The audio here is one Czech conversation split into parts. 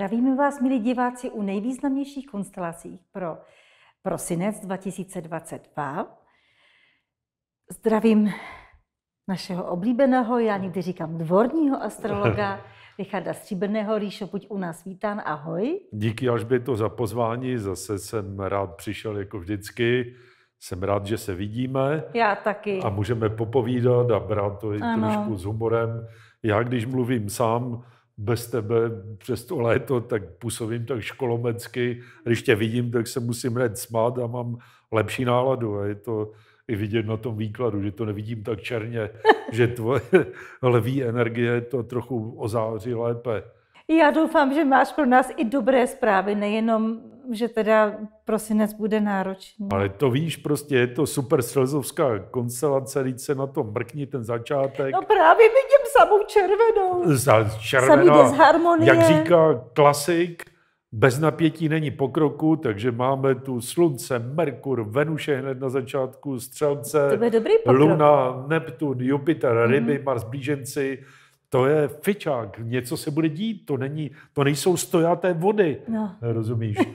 Zdravíme vás, milí diváci, u nejvýznamnějších konstelací pro prosinec 2022. Zdravím našeho oblíbeného, já někdy říkám dvorního astrologa, Richarda Stříbrného. Ríšo, buď u nás vítán, ahoj. Díky až to za pozvání, zase jsem rád přišel jako vždycky. Jsem rád, že se vidíme. Já taky. A můžeme popovídat a brát to i ano. trošku s humorem. Já, když mluvím sám, bez tebe přes to léto tak působím tak školomecky. Když tě vidím, tak se musím hned smát a mám lepší náladu. A je to i vidět na tom výkladu, že to nevidím tak černě, že tvoje levý energie to trochu ozáří lépe. Já doufám, že máš pro nás i dobré zprávy, nejenom, že teda prosinec bude náročný. Ale to víš, prostě je to super slzovská konstelace, když se na to mrkni ten začátek. No právě vidím samou červenou. Za červená, Samý jak říká klasik, bez napětí není pokroku, takže máme tu slunce, Merkur, Venuše hned na začátku, Střelce, Luna, Neptun, Jupiter, Ryby, mm. Mars, Blíženci to je fičák, něco se bude dít, to, není, to nejsou stojaté vody, no. rozumíš?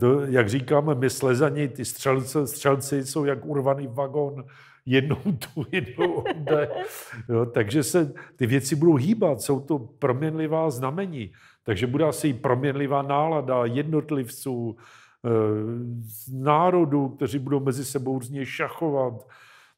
To, jak říkám, my slezani, ty střelce, střelci jsou jak urvaný vagon, jednou tu, jednou onde. Jo, takže se ty věci budou hýbat, jsou to proměnlivá znamení. Takže bude asi proměnlivá nálada jednotlivců, eh, národů, kteří budou mezi sebou různě šachovat.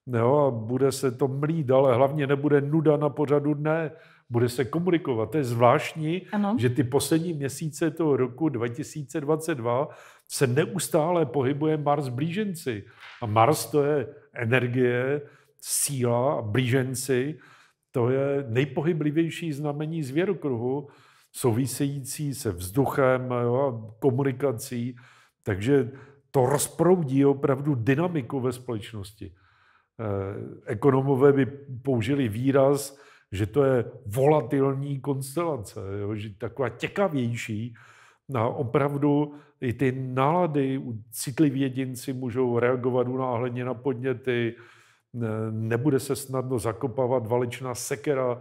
Jo, a bude se to mlít, ale hlavně nebude nuda na pořadu dne bude se komunikovat. To je zvláštní, ano. že ty poslední měsíce toho roku 2022 se neustále pohybuje Mars blíženci. A Mars to je energie, síla a blíženci. To je nejpohyblivější znamení z věrokruhu, související se vzduchem, jo, komunikací. Takže to rozproudí opravdu dynamiku ve společnosti. Eh, ekonomové by použili výraz, že to je volatilní konstelace, jo, že taková těkavější, na no opravdu i ty nálady, citliví jedinci můžou reagovat unáhleně na podněty, nebude se snadno zakopávat válečná sekera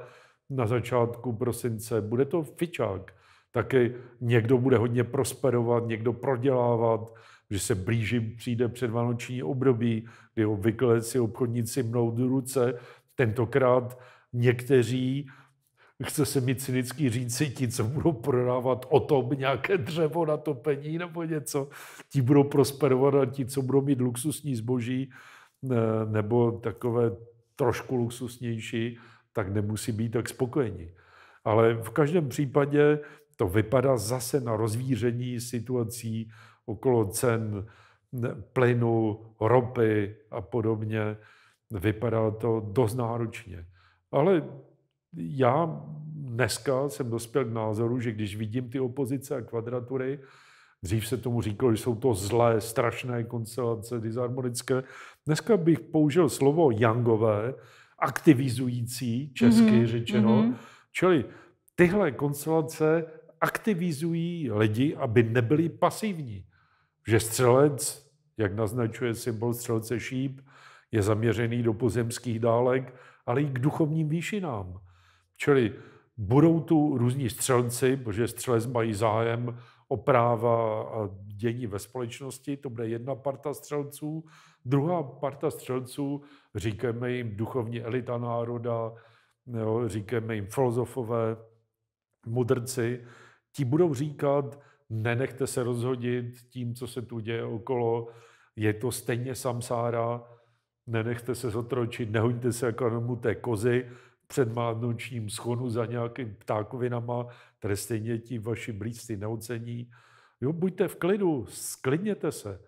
na začátku prosince, bude to fičák. Taky někdo bude hodně prosperovat, někdo prodělávat, že se blíží přijde předvánoční období, kdy obvykle si obchodníci mnou do ruce, tentokrát někteří, chce se mi cynicky říct, ti, co budou prodávat o tom nějaké dřevo na topení nebo něco, ti budou prosperovat a ti, co budou mít luxusní zboží eh, nebo takové trošku luxusnější, tak nemusí být tak spokojení. Ale v každém případě to vypadá zase na rozvíření situací okolo cen plynu, ropy a podobně. Vypadá to dost náročně. Ale já dneska jsem dospěl k názoru, že když vidím ty opozice a kvadratury, dřív se tomu říkalo, že jsou to zlé, strašné konstelace disharmonické, dneska bych použil slovo jangové, aktivizující, česky mm-hmm. řečeno, mm-hmm. čili tyhle konstelace aktivizují lidi, aby nebyli pasivní. Že střelec, jak naznačuje symbol střelce šíp, je zaměřený do pozemských dálek, ale i k duchovním výšinám. Čili budou tu různí střelci, protože střelec mají zájem o práva a dění ve společnosti, to bude jedna parta střelců. Druhá parta střelců, říkáme jim duchovní elita národa, jo, říkáme jim filozofové, mudrci, ti budou říkat, nenechte se rozhodit tím, co se tu děje okolo, je to stejně samsára, nenechte se zotročit, nehoďte se jako na té kozy před mádnočním schonu za nějakým ptákovinama, které stejně ti vaši blízci neocení. Jo, buďte v klidu, sklidněte se.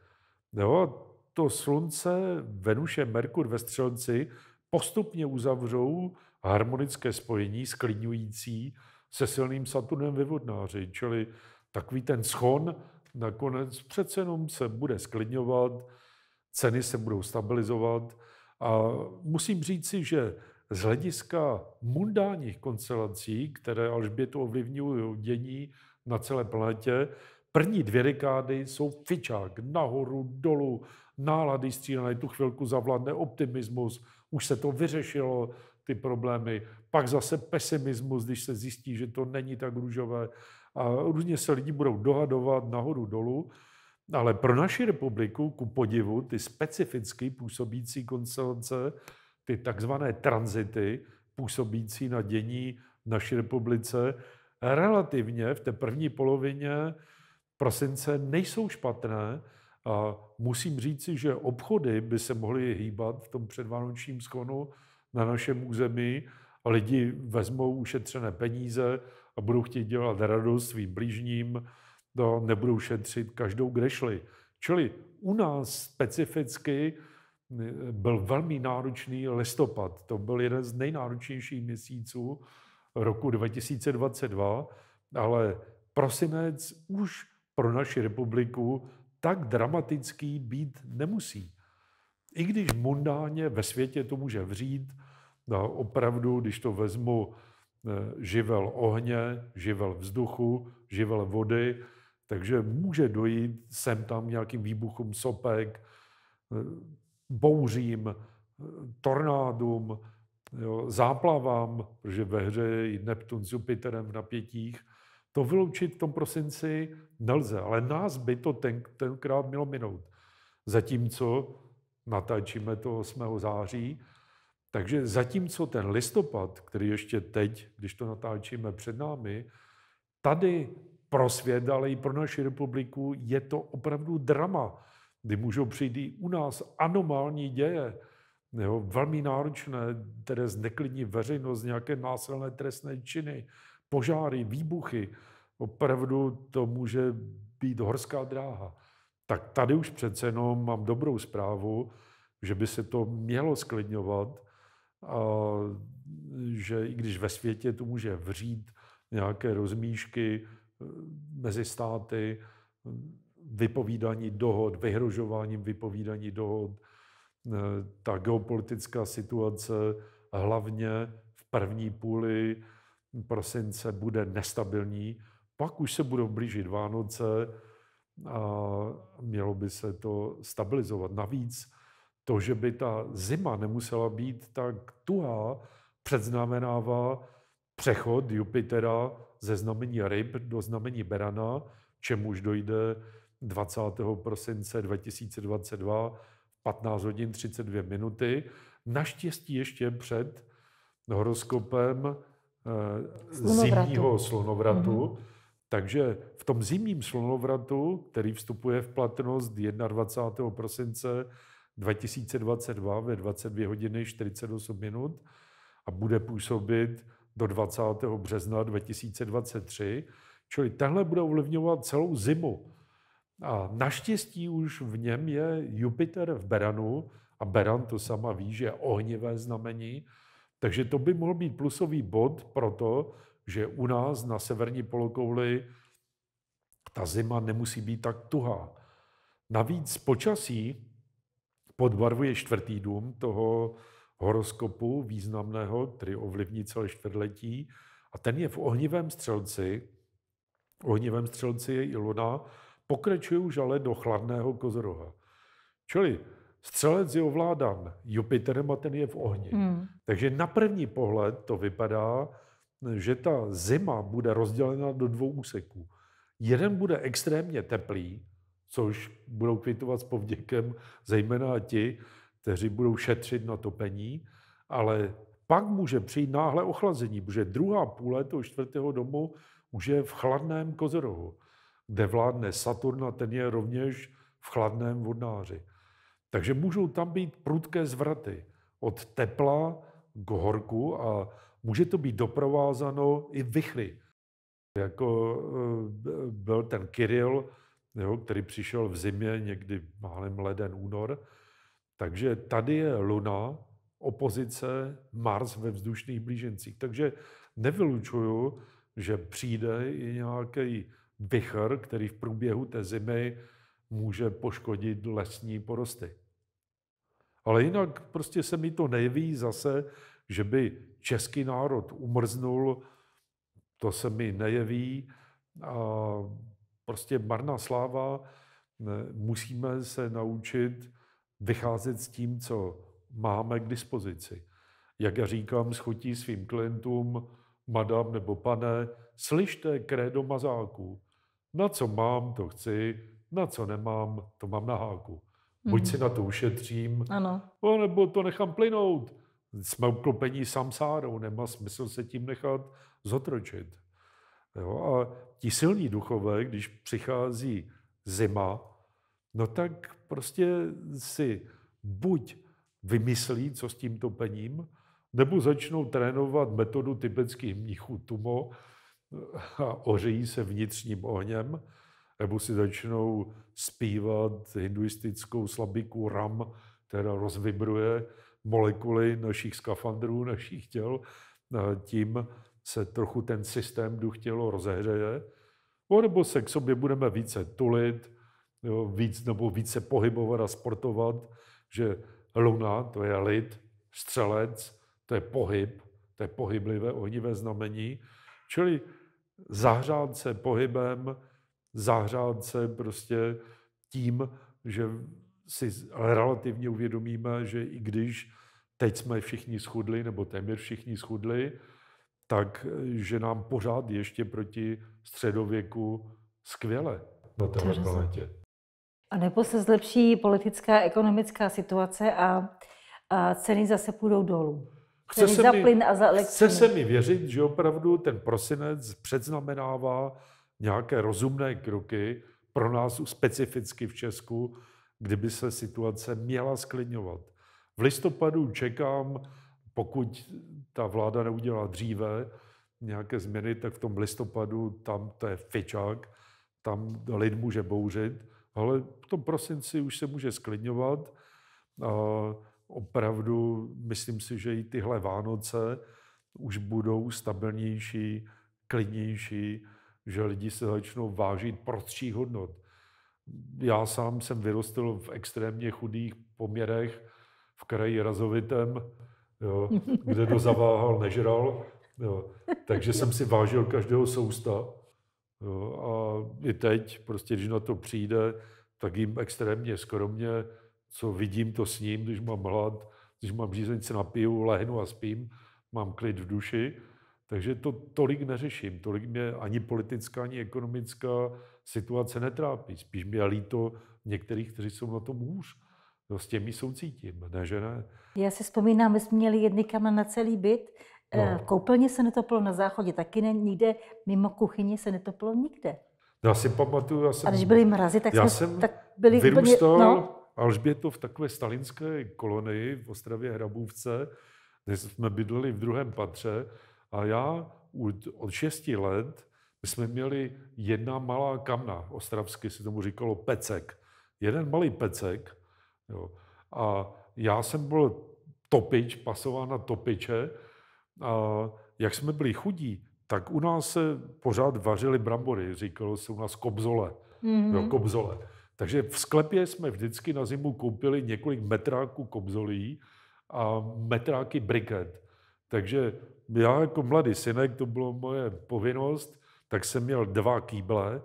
Jo, to slunce, Venuše, Merkur ve střelci postupně uzavřou harmonické spojení sklidňující se silným Saturnem vyvodnáři. čili takový ten schon nakonec přece jenom se bude sklidňovat, ceny se budou stabilizovat. A musím říci, že z hlediska mundálních koncelací, které Alžbětu ovlivňují dění na celé planetě, první dvě dekády jsou fičák, nahoru, dolů, nálady střílené, tu chvilku zavládne optimismus, už se to vyřešilo, ty problémy, pak zase pesimismus, když se zjistí, že to není tak růžové a různě se lidi budou dohadovat nahoru, dolů ale pro naši republiku, ku podivu, ty specificky působící konstelace, ty takzvané tranzity působící na dění v naší republice, relativně v té první polovině prosince nejsou špatné. A musím říci, že obchody by se mohly hýbat v tom předvánočním skonu na našem území a lidi vezmou ušetřené peníze a budou chtít dělat radost svým blížním, to nebudou šetřit každou grešli. Čili u nás specificky eh, byl velmi náročný listopad. To byl jeden z nejnáročnějších měsíců roku 2022, ale prosinec už pro naši republiku tak dramatický být nemusí. I když mundáně ve světě to může vřít, no opravdu, když to vezmu eh, živel ohně, živel vzduchu, živel vody, takže může dojít sem tam nějakým výbuchům sopek, bouřím, tornádům, jo, záplavám, protože ve hře je i Neptun s Jupiterem v napětích. To vyloučit v tom prosinci nelze, ale nás by to ten, tenkrát mělo minout. Zatímco natáčíme to 8. září, takže zatímco ten listopad, který ještě teď, když to natáčíme před námi, tady pro svět, ale i pro naši republiku je to opravdu drama, kdy můžou přijít i u nás anomální děje, jo, velmi náročné, které zneklidní veřejnost, nějaké násilné trestné činy, požáry, výbuchy. Opravdu to může být horská dráha. Tak tady už přece jenom mám dobrou zprávu, že by se to mělo sklidňovat, a že i když ve světě to může vřít nějaké rozmíšky, mezi státy, vypovídání dohod, vyhrožováním vypovídání dohod, eh, ta geopolitická situace hlavně v první půli prosince bude nestabilní, pak už se budou blížit Vánoce a mělo by se to stabilizovat. Navíc to, že by ta zima nemusela být tak tuhá, předznamenává přechod Jupitera ze znamení ryb do znamení berana, čemuž dojde 20. prosince 2022 v 15 hodin 32 minuty. Naštěstí ještě před horoskopem eh, slunovratu. zimního slunovratu. Mm-hmm. Takže v tom zimním slunovratu, který vstupuje v platnost 21. prosince 2022 ve 22 hodiny 48 minut a bude působit do 20. března 2023, čili tahle bude ovlivňovat celou zimu. A naštěstí už v něm je Jupiter v Beranu, a Beran to sama ví, že je ohnivé znamení, takže to by mohl být plusový bod pro to, že u nás na severní polokouli ta zima nemusí být tak tuhá. Navíc počasí podbarvuje čtvrtý dům toho horoskopu významného, který ovlivní celé čtvrtletí. A ten je v ohnivém střelci. V ohnivém střelci je i Luna. Pokračuje už ale do chladného kozoroha. Čili střelec je ovládán Jupiterem a ten je v ohni. Hmm. Takže na první pohled to vypadá, že ta zima bude rozdělena do dvou úseků. Jeden bude extrémně teplý, což budou kvitovat s povděkem zejména ti, kteří budou šetřit na topení, ale pak může přijít náhle ochlazení, protože druhá půle toho čtvrtého domu už je v chladném kozorohu, kde vládne Saturn a ten je rovněž v chladném vodnáři. Takže můžou tam být prudké zvraty od tepla k horku a může to být doprovázáno i vychry. Jako eh, byl ten Kiril, který přišel v zimě, někdy málem leden, únor, takže tady je Luna, opozice, Mars ve vzdušných blížencích. Takže nevylučuju, že přijde i nějaký vychr, který v průběhu té zimy může poškodit lesní porosty. Ale jinak prostě se mi to neví zase, že by český národ umrznul, to se mi nejeví. A prostě marná sláva, musíme se naučit vycházet s tím, co máme k dispozici. Jak já říkám, schotí svým klientům, madam nebo pane, slyšte krédo mazáků. Na co mám, to chci, na co nemám, to mám na háku. Buď mm-hmm. si mhm. na to ušetřím, ano. nebo to nechám plynout. Jsme uklopení samsárou, nemá smysl se tím nechat zotročit. Jo? A ti silní duchové, když přichází zima, no tak prostě si buď vymyslí, co s tím topením, nebo začnou trénovat metodu tibetských mnichů Tumo a ořejí se vnitřním ohněm, nebo si začnou zpívat hinduistickou slabiku Ram, která rozvibruje molekuly našich skafandrů, našich těl, tím se trochu ten systém duch tělo rozehřeje, no, nebo se k sobě budeme více tulit, jo, víc nebo více pohybovat a sportovat, že luna, to je lid, střelec, to je pohyb, to je pohyblivé ohnivé znamení, čili zahřát se pohybem, zahřát se prostě tím, že si relativně uvědomíme, že i když teď jsme všichni schudli, nebo téměř všichni schudli, tak že nám pořád ještě proti středověku skvěle na této planetě. A nebo se zlepší politická a ekonomická situace a, a ceny zase půjdou dolů. Chce se, za mi, plyn a za chce se mi věřit, že opravdu ten prosinec předznamenává nějaké rozumné kroky pro nás specificky v Česku, kdyby se situace měla sklidňovat. V listopadu čekám, pokud ta vláda neudělá dříve nějaké změny, tak v tom listopadu tam to je fičák, tam lid může bouřit ale v tom prosinci už se může sklidňovat. A opravdu myslím si, že i tyhle Vánoce už budou stabilnější, klidnější, že lidi se začnou vážit prostří hodnot. Já sám jsem vyrostl v extrémně chudých poměrech v kraji Razovitem, jo, kde do zaváhal nežral, jo. takže jsem si vážil každého sousta Jo, a i teď, prostě když na to přijde, tak jim extrémně skromně, co vidím, to s ním, když mám hlad, když mám řízení, se napiju, lehnu a spím, mám klid v duši. Takže to tolik neřeším, tolik mě ani politická, ani ekonomická situace netrápí. Spíš mě líto některých, kteří jsou na tom hůř. No, s těmi soucítím, ne, že ne. Já si vzpomínám, my jsme měli jedny kamna na celý byt No. V koupelně se netopilo na záchodě, taky ne, nikde mimo kuchyni se netopilo nikde. Já si pamatuju, já jsem... A když byly mrazy, tak, já jsme, jsem tak byli... Vyrůstal úplně, no. Alžbětov v takové stalinské kolonii v Ostravě Hrabůvce, kde jsme bydleli v druhém patře a já od šesti let jsme měli jedna malá kamna, ostravsky se tomu říkalo pecek. Jeden malý pecek. Jo. A já jsem byl topič, pasován na topiče, a jak jsme byli chudí, tak u nás se pořád vařily brambory, říkalo se u nás kobzole. Mm-hmm. Jo, kobzole. Takže v sklepě jsme vždycky na zimu koupili několik metráků kobzolí a metráky briket. Takže já jako mladý synek, to bylo moje povinnost, tak jsem měl dva kýble,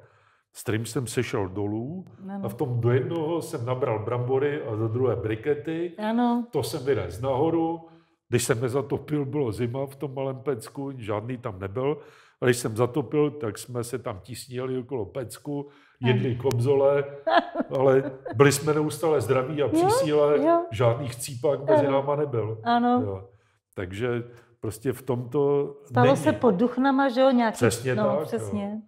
s kterým jsem sešel dolů ano. a v tom do jednoho jsem nabral brambory a do druhé brikety. Ano. To jsem vyrez nahoru když jsem nezatopil, bylo zima v tom malém Pecku, žádný tam nebyl. A když jsem zatopil, tak jsme se tam tisnili okolo Pecku, jedli hm. kobzole, ale byli jsme neustále zdraví a při síle, žádných cípak mezi eh, náma nebyl. Ano. Jo. Takže prostě v tomto Stalo není. se pod duchnama, že jo? Nějaký, přesně no, tak. Přesně.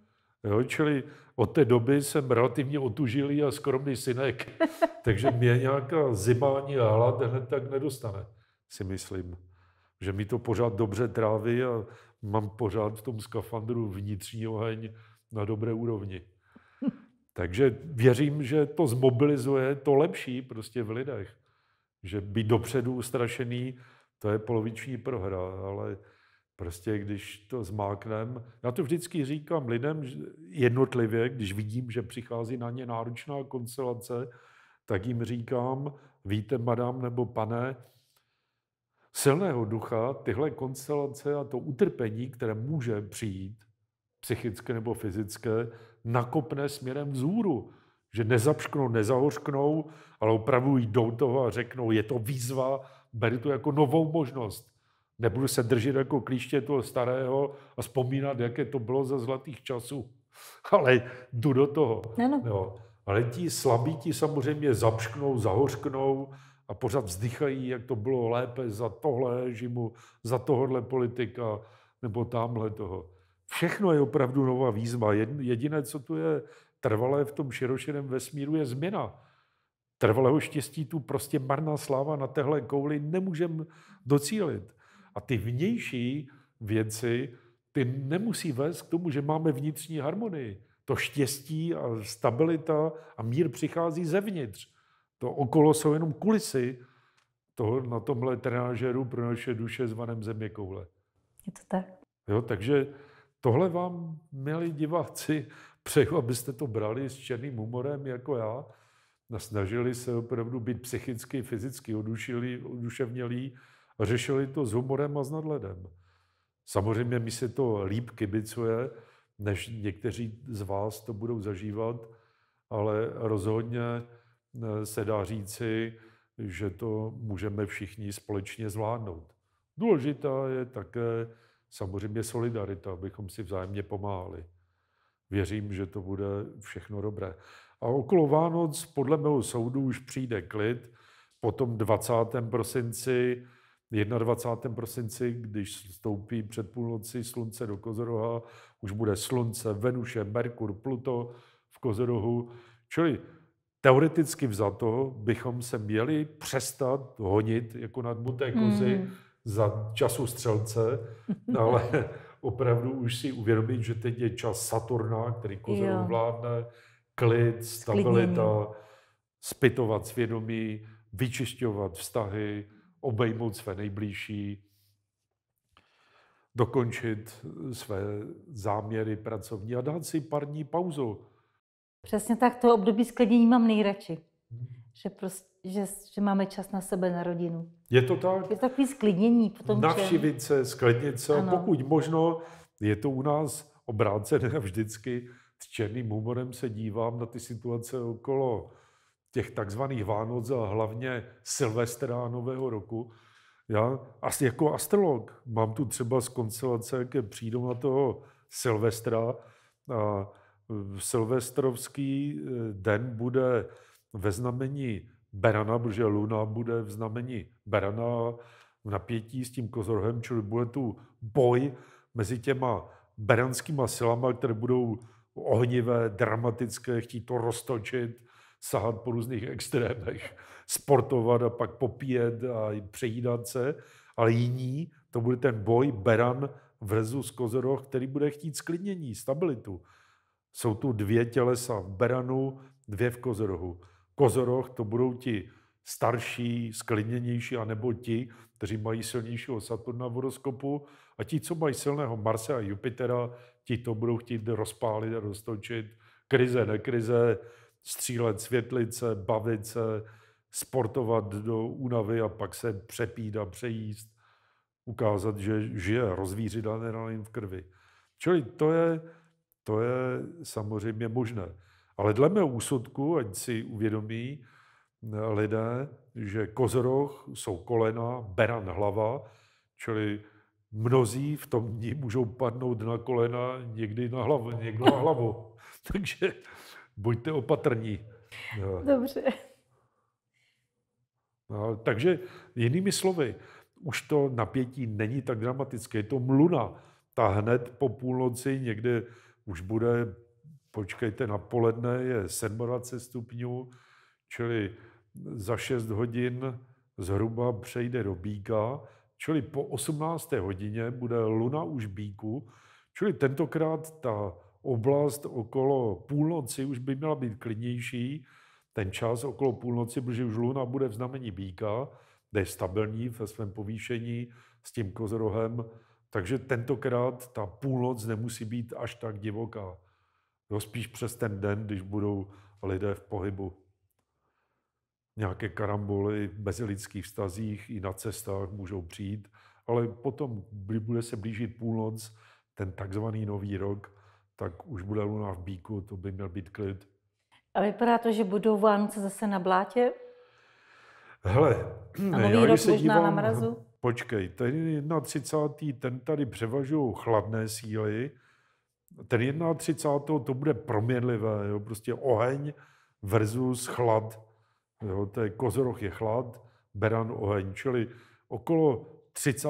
Jo. jo, čili od té doby jsem relativně otužilý a skromný synek, takže mě nějaká zimání a hlad hned tak nedostane si myslím. Že mi to pořád dobře tráví a mám pořád v tom skafandru vnitřní oheň na dobré úrovni. Takže věřím, že to zmobilizuje to lepší prostě v lidech. Že být dopředu ustrašený, to je poloviční prohra, ale prostě když to zmáknem, já to vždycky říkám lidem jednotlivě, když vidím, že přichází na ně náročná konstelace, tak jim říkám, víte, madam nebo pane, silného ducha tyhle konstelace a to utrpení, které může přijít, psychické nebo fyzické, nakopne směrem vzhůru. Že nezapšknou, nezahořknou, ale opravdu jdou toho a řeknou, je to výzva, beru to jako novou možnost. Nebudu se držet jako klíště toho starého a vzpomínat, jaké to bylo za zlatých časů. Ale jdu do toho. Ano. Jo. Ale ti slabí ti samozřejmě zapšknou, zahořknou, a pořád vzdychají, jak to bylo lépe za tohle režimu, za tohle politika nebo tamhle toho. Všechno je opravdu nová výzva. Jediné, co tu je trvalé v tom širošeném vesmíru, je změna. Trvalého štěstí tu prostě marná sláva na téhle kouli nemůžeme docílit. A ty vnější věci, ty nemusí vést k tomu, že máme vnitřní harmonii. To štěstí a stabilita a mír přichází zevnitř. To okolo jsou jenom kulisy toho, na tomhle trenážeru pro naše duše zvaném země koule. Je to tak. Jo, takže tohle vám, milí diváci, přeju, abyste to brali s černým humorem jako já snažili se opravdu být psychicky, fyzicky odušili, oduševnělí a řešili to s humorem a s nadhledem. Samozřejmě mi se to líp kibicuje, než někteří z vás to budou zažívat, ale rozhodně Eh, se dá říci, že to můžeme všichni společně zvládnout. Důležitá je také samozřejmě solidarita, abychom si vzájemně pomáhali. Věřím, že to bude všechno dobré. A okolo Vánoc, podle mého soudu, už přijde klid. Potom 20. prosinci, 21. prosinci, když stoupí před půlnoci slunce do Kozoroha, už bude slunce, Venuše, Merkur, Pluto v Kozorohu. Čili teoreticky vzato bychom se měli přestat honit jako nad muté kozy hmm. za času střelce, ale opravdu už si uvědomit, že teď je čas Saturna, který koze ovládne, klid, stabilita, spytovat svědomí, vyčišťovat vztahy, obejmout své nejbližší, dokončit své záměry pracovní a dát si dní pauzu Přesně tak, to období sklidnění mám nejradši. Hmm. Že, prostě, že, že máme čas na sebe, na rodinu. Je to tak? Je to takový sklidnění. Potom, Navštívit se, sklidnit se, ano. pokud možno, je to u nás obrácené vždycky. S černým humorem se dívám na ty situace okolo těch takzvaných Vánoc a hlavně Silvestra Nového roku. Já asi jako astrolog mám tu třeba z koncelace jak přijdou na toho Silvestra a silvestrovský eh, den bude ve znamení Berana, protože Luna bude v znamení Berana v napětí s tím kozorhem, čili bude tu boj mezi těma beranskýma silama, které budou ohnivé, dramatické, chtít to roztočit, sahat po různých extrémech, sportovat a pak popíjet a přejídat se, ale jiní, to bude ten boj Beran versus Kozoroch, který bude chtít sklidnění, stabilitu. Jsou tu dvě tělesa v Beranu, dvě v Kozorohu. Kozoroh to budou ti starší, sklidněnější, anebo ti, kteří mají silnějšího Saturna v horoskopu. A ti, co mají silného Marse a Jupitera, ti to budou chtít rozpálit a roztočit. Krize, nekrize, střílet světlice, bavit se, sportovat do únavy a pak se přepít a přejíst, ukázat, že žije rozvířit adrenalin v krvi. Čili to je to je samozřejmě možné. Ale dle mého úsudku, ať si uvědomí eh, lidé, že kozoroh jsou kolena, beran hlava, čili mnozí v tom dní můžou padnout na kolena, někdy na hlavu, někdo na hlavu. Takže buďte opatrní. Eh, Dobře. No, takže jinými slovy, už to napětí není tak dramatické. Je to mluna. Ta hned po půlnoci někde už bude, počkejte, na poledne je 27 stupňů, čili za 6 hodin zhruba přejde do Bíka, čili po 18. hodině bude luna už Bíku, čili tentokrát ta oblast okolo půlnoci už by měla být klidnější, ten čas okolo půlnoci, protože už luna bude v znamení Bíka, kde je stabilní ve svém povýšení s tím kozorohem takže tentokrát ta půlnoc nemusí být až tak divoká. Jo, spíš přes ten den, když budou lidé v pohybu. Nějaké karamboly v mezilidských vztazích i na cestách můžou přijít, ale potom, kdy bude se blížit půlnoc, ten takzvaný nový rok, tak už bude luna v bíku, to by měl být klid. A vypadá to, že budou Vánoce zase na blátě? Hele, a nový já, rok možná dívám, na mrazu? Počkej, ten 31. ten tady převažují chladné síly, ten 31. to bude proměnlivé, jo, prostě oheň versus chlad. Jo, to je kozoroch je chlad, beran oheň, čili okolo 30.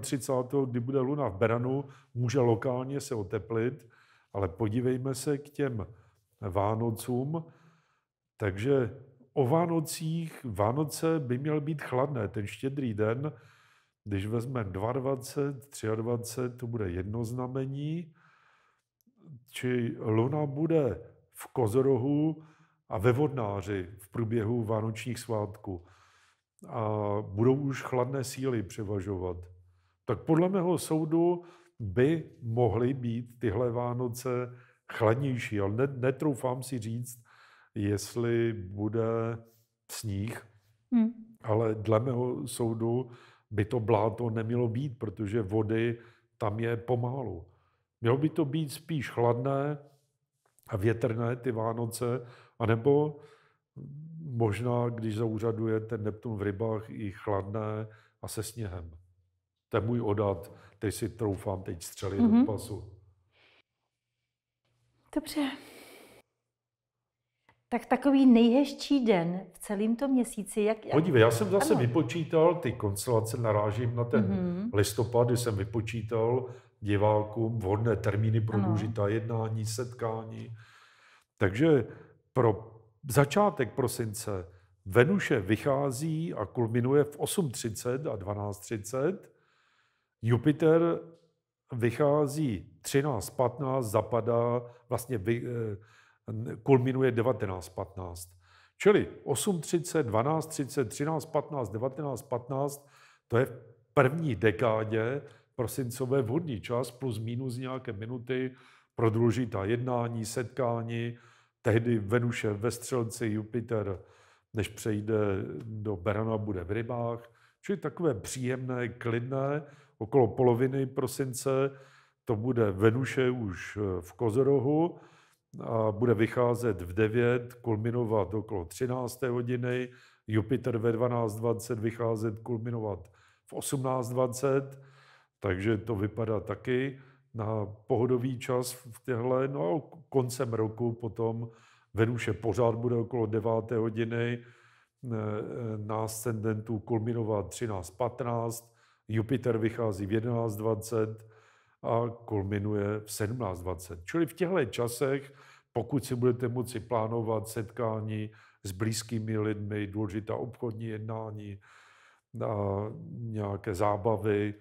31. kdy bude luna v beranu, může lokálně se oteplit, ale podívejme se k těm Vánocům. Takže o Vánocích, Vánoce by měl být chladné, ten štědrý den, když vezme 22, 23, to bude jedno znamení, či luna bude v kozorohu a ve vodnáři v průběhu vánočních svátků. A budou už chladné síly převažovat. Tak podle mého soudu by mohly být tyhle Vánoce chladnější, ale netroufám si říct, jestli bude sníh, hmm. ale dle mého soudu by to bláto nemělo být, protože vody tam je pomálu. Mělo by to být spíš chladné a větrné ty Vánoce, anebo možná, když zauřaduje ten Neptun v rybách, i chladné a se sněhem. To je můj odat, teď si troufám teď střelit mm-hmm. do pasu. Dobře, tak takový nejhezčí den v celém tom měsíci. Jak, jak... Podívej, já jsem zase ano. vypočítal, ty konstelace narážím na ten mm-hmm. listopad, kdy jsem vypočítal divákům vhodné termíny pro důležitá jednání, setkání. Takže pro začátek prosince Venuše vychází a kulminuje v 8.30 a 12.30. Jupiter vychází 13.15, zapadá, vlastně vy, eh, kulminuje 19.15. Čili 8.30, 12.30, 13.15, 19.15, to je v první dekádě prosincové vhodný čas plus minus nějaké minuty pro důležitá jednání, setkání, tehdy Venuše ve Střelci, Jupiter, než přejde do Berana, bude v rybách. Čili takové příjemné, klidné, okolo poloviny prosince to bude Venuše už v Kozorohu, a bude vycházet v 9, kulminovat okolo 13. hodiny, Jupiter ve 12.20 vycházet, kulminovat v 18.20, takže to vypadá taky na pohodový čas v těhle, no a koncem roku potom Venuše pořád bude okolo 9. hodiny, e, e, na ascendentu kulminovat 13.15, Jupiter vychází v a kulminuje v 17.20. Čili v těchto časech, pokud si budete moci plánovat setkání s blízkými lidmi, důležitá obchodní jednání, nějaké zábavy,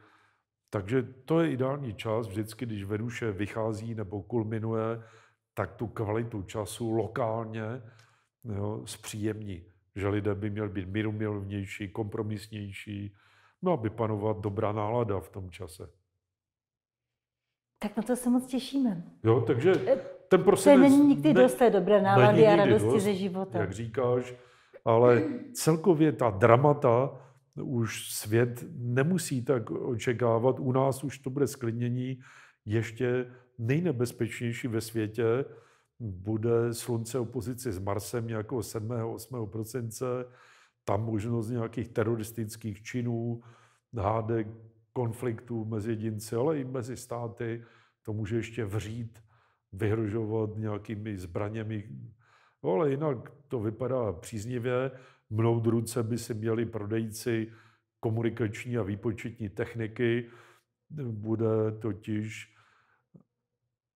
takže to je ideální čas vždycky, když Venuše vychází nebo kulminuje, tak tu kvalitu času lokálně jo, zpříjemní. Že lidé by měli být mírumilovnější, kompromisnější, no aby panovat dobrá nálada v tom čase. Tak na to se moc těšíme. Jo, takže eh, ten prosinec... To není nikdy ne, dost té dobré nálady a radosti dost, ze života. Jak říkáš, ale celkově ta dramata už svět nemusí tak očekávat. U nás už to bude sklidnění ještě nejnebezpečnější ve světě bude slunce opozici s Marsem jako 7. 8. prosince, tam možnost nějakých teroristických činů, hádek, konfliktů mezi jedinci, ale i mezi státy. To může ještě vřít, vyhrožovat nějakými zbraněmi. No, ale jinak to vypadá příznivě. Mnout ruce by si měli prodejci komunikační a výpočetní techniky. Bude totiž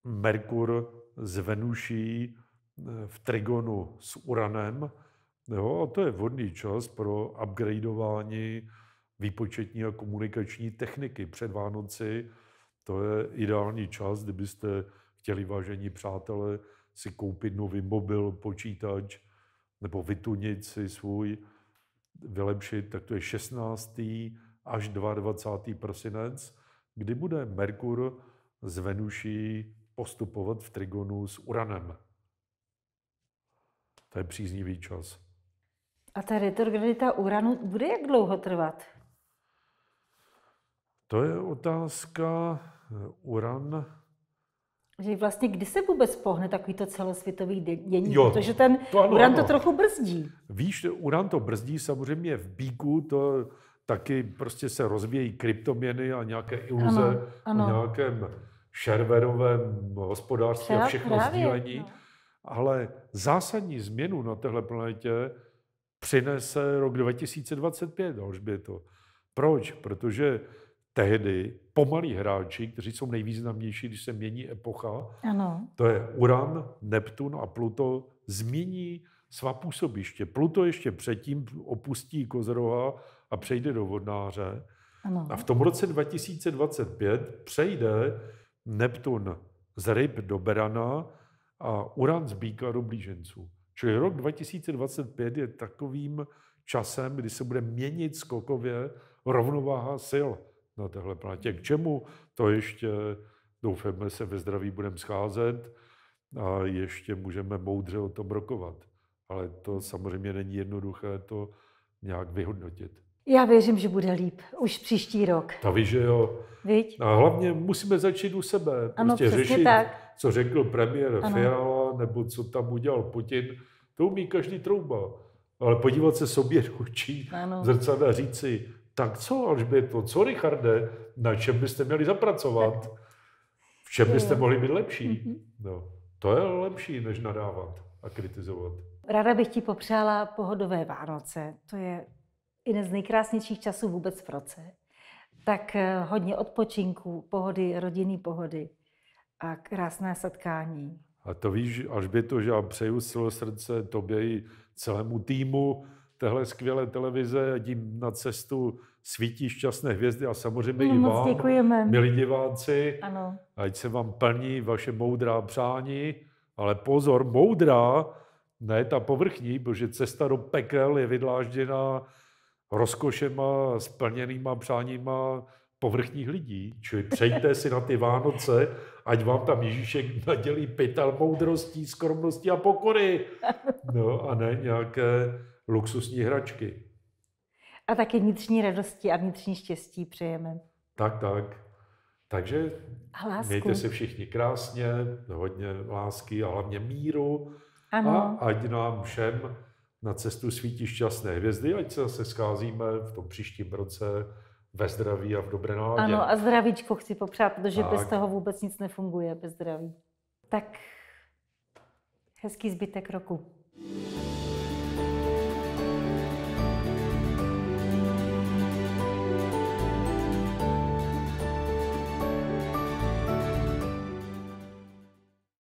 Merkur z Venuší eh, v trigonu s Uranem. Jo, a to je vhodný čas pro upgradeování výpočetní a komunikační techniky před Vánoci. To je ideální čas, kdybyste chtěli, vážení přátelé, si koupit nový mobil, počítač nebo vytunit si svůj, vylepšit, tak to je 16. až 22. prosinec, kdy bude Merkur z Venuší postupovat v trigonu s Uranem. To je příznivý čas. A ta retrogradita Uranu bude jak dlouho trvat? To je otázka eh, uran. Že vlastně kdy se vůbec pohne takovýto celosvětový dění, jo, protože ten to ano, uran ano. to trochu brzdí. Víš, uran to brzdí samozřejmě v bíku, to taky prostě se rozvíjí kryptoměny a nějaké iluze ano, ano. o nějakém šerverovém hospodářství Přeba, a všechno právě, sdílení. No. Ale zásadní změnu na téhle planetě přinese rok 2025, Alžběto. Proč? Protože tehdy pomalí hráči, kteří jsou nejvýznamnější, když se mění epocha. Ano. To je Uran, Neptun a Pluto změní svá působiště. Pluto ještě předtím opustí Kozroha a přejde do Vodnáře. Ano. A v tom roce 2025 přejde Neptun z ryb do Berana a Uran z Bíka do Blíženců. Čili rok 2025 je takovým časem, kdy se bude měnit skokově rovnováha sil na téhle planetě. K čemu? To ještě, doufáme, se ve zdraví budeme scházet a ještě můžeme moudře o tom rokovat. Ale to samozřejmě není jednoduché to nějak vyhodnotit. Já věřím, že bude líp už příští rok. Ta víš, že jo. Víč. A hlavně musíme začít u sebe. Ano, prostě řešit, tak. co řekl premiér ano. Fiala, nebo co tam udělal Putin. To umí každý trouba. Ale podívat se sobě do očí, zrcadla říci, tak co, Alžběto, no co, Richarde, na čem byste měli zapracovat? V čem byste mohli být lepší? Mhm. No, to je lepší, než nadávat a kritizovat. Ráda bych ti popřála pohodové Vánoce. To je jeden z nejkrásnějších časů vůbec v roce. Tak eh, hodně odpočinku, pohody, rodinný pohody a krásné setkání. A to víš, Alžběto, že já přeju z celého srdce tobě i celému týmu, téhle skvělé televize, jim na cestu svítí šťastné hvězdy a samozřejmě my no, i vám, děkujeme. milí diváci. Ano. Ať se vám plní vaše moudrá přání, ale pozor, moudrá, ne ta povrchní, protože cesta do pekel je vydlážděna rozkošema, splněnýma přáníma povrchních lidí. Čili přejte si na ty Vánoce, ať vám tam Ježíšek nadělí pytel moudrostí, skromností a pokory. No a ne nějaké luxusní hračky. A taky vnitřní radosti a vnitřní štěstí přejeme. Tak, tak. Takže a lásku. mějte se všichni krásně, hodně lásky a hlavně míru. Ano. A ať nám všem na cestu svítí šťastné hvězdy, ať se zase scházíme v tom příštím roce ve zdraví a v dobré náladě. Ano, a zdravíčko chci popřát, protože tak. bez toho vůbec nic nefunguje, bez zdraví. Tak hezký zbytek roku.